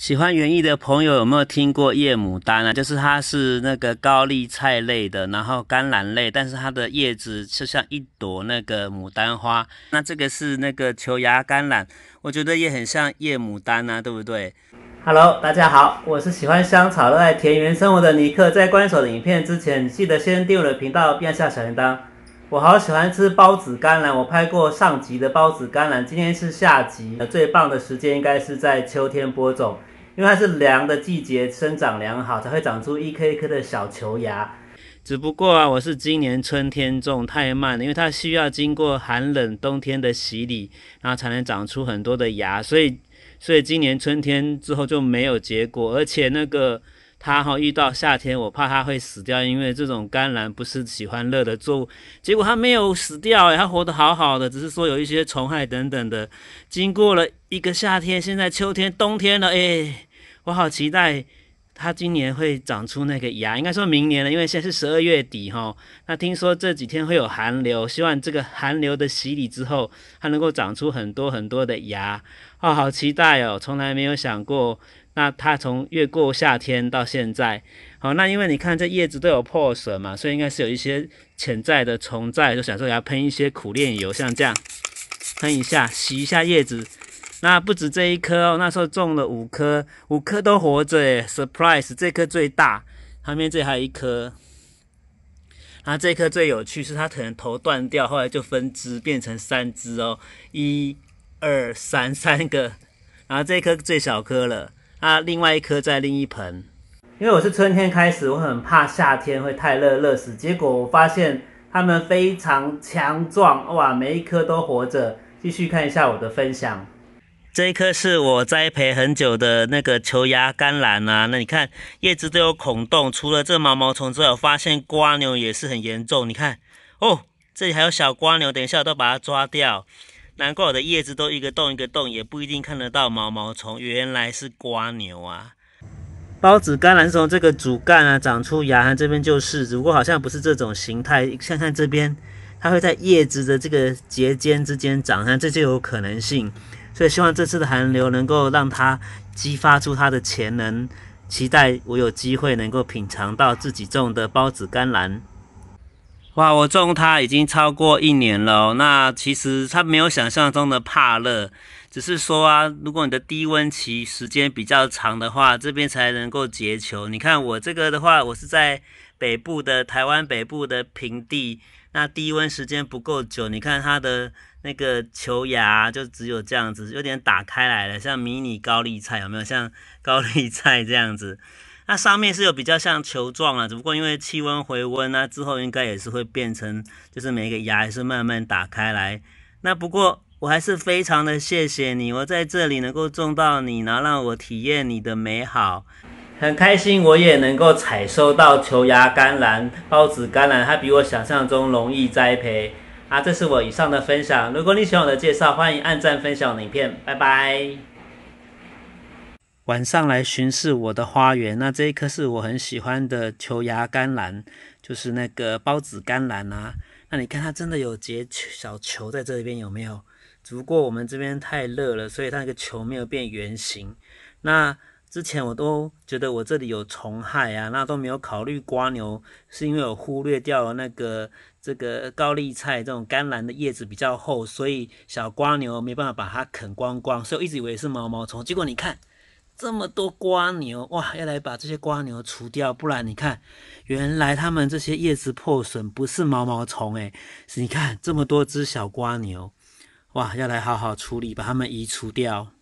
喜欢园艺的朋友有没有听过叶牡丹啊？就是它是那个高丽菜类的，然后甘蓝类，但是它的叶子就像一朵那个牡丹花。那这个是那个球芽甘蓝，我觉得也很像叶牡丹啊，对不对？Hello，大家好，我是喜欢香草、热爱田园生活的尼克。在观赏影片之前，记得先订阅频道并下小铃铛。我好喜欢吃包子甘蓝，我拍过上集的包子甘蓝，今天是下集。最棒的时间应该是在秋天播种。因为它是凉的季节生长良好，才会长出一颗一颗的小球芽。只不过啊，我是今年春天种，太慢了，因为它需要经过寒冷冬天的洗礼，然后才能长出很多的芽。所以，所以今年春天之后就没有结果。而且那个它哈遇到夏天，我怕它会死掉，因为这种甘蓝不是喜欢热的作物。结果它没有死掉，哎，它活得好好的，只是说有一些虫害等等的。经过了一个夏天，现在秋天、冬天了，哎。我好期待它今年会长出那个芽，应该说明年了，因为现在是十二月底哈。那听说这几天会有寒流，希望这个寒流的洗礼之后，它能够长出很多很多的芽。哦，好期待哦，从来没有想过。那它从越过夏天到现在，好，那因为你看这叶子都有破损嘛，所以应该是有一些潜在的虫在，就想说给它喷一些苦练油，像这样喷一下，洗一下叶子。那不止这一棵哦，那时候种了五棵，五棵都活着。耶 s u r p r i s e 这棵最大，旁边这还有一棵。然这棵最有趣，是它可能头断掉，后来就分枝变成三枝哦，一、二、三，三个。然后这棵最小棵了，啊，另外一棵在另一盆。因为我是春天开始，我很怕夏天会太热热死，结果我发现它们非常强壮，哇，每一棵都活着。继续看一下我的分享。这一棵是我栽培很久的那个球芽甘蓝啊，那你看叶子都有孔洞，除了这毛毛虫之外，我发现瓜牛也是很严重。你看，哦，这里还有小瓜牛，等一下我都把它抓掉。难怪我的叶子都一个洞一个洞，也不一定看得到毛毛虫，原来是瓜牛啊。孢子甘蓝从这个主干啊长出芽这边就是，只不过好像不是这种形态。看看这边，它会在叶子的这个节间之间长，看这就有可能性。所以希望这次的寒流能够让他激发出他的潜能，期待我有机会能够品尝到自己种的包子甘蓝。哇，我种它已经超过一年了。那其实它没有想象中的怕热，只是说啊，如果你的低温期时间比较长的话，这边才能够结球。你看我这个的话，我是在北部的台湾北部的平地，那低温时间不够久，你看它的那个球芽就只有这样子，有点打开来了，像迷你高丽菜有没有？像高丽菜这样子。那上面是有比较像球状啊，只不过因为气温回温啊之后，应该也是会变成，就是每一个芽也是慢慢打开来。那不过我还是非常的谢谢你，我在这里能够种到你，然后让我体验你的美好，很开心我也能够采收到球芽甘蓝、孢子甘蓝，它比我想象中容易栽培。啊，这是我以上的分享。如果你喜欢我的介绍，欢迎按赞、分享影片，拜拜。晚上来巡视我的花园，那这一棵是我很喜欢的球芽甘蓝，就是那个孢子甘蓝啊。那你看它真的有结小球在这边有没有？只不过我们这边太热了，所以它那个球没有变圆形。那之前我都觉得我这里有虫害啊，那都没有考虑瓜牛，是因为我忽略掉了那个这个高丽菜这种甘蓝的叶子比较厚，所以小瓜牛没办法把它啃光光，所以我一直以为是毛毛虫。结果你看。这么多瓜牛哇，要来把这些瓜牛除掉，不然你看，原来他们这些叶子破损不是毛毛虫是你看这么多只小瓜牛，哇，要来好好处理，把它们移除掉。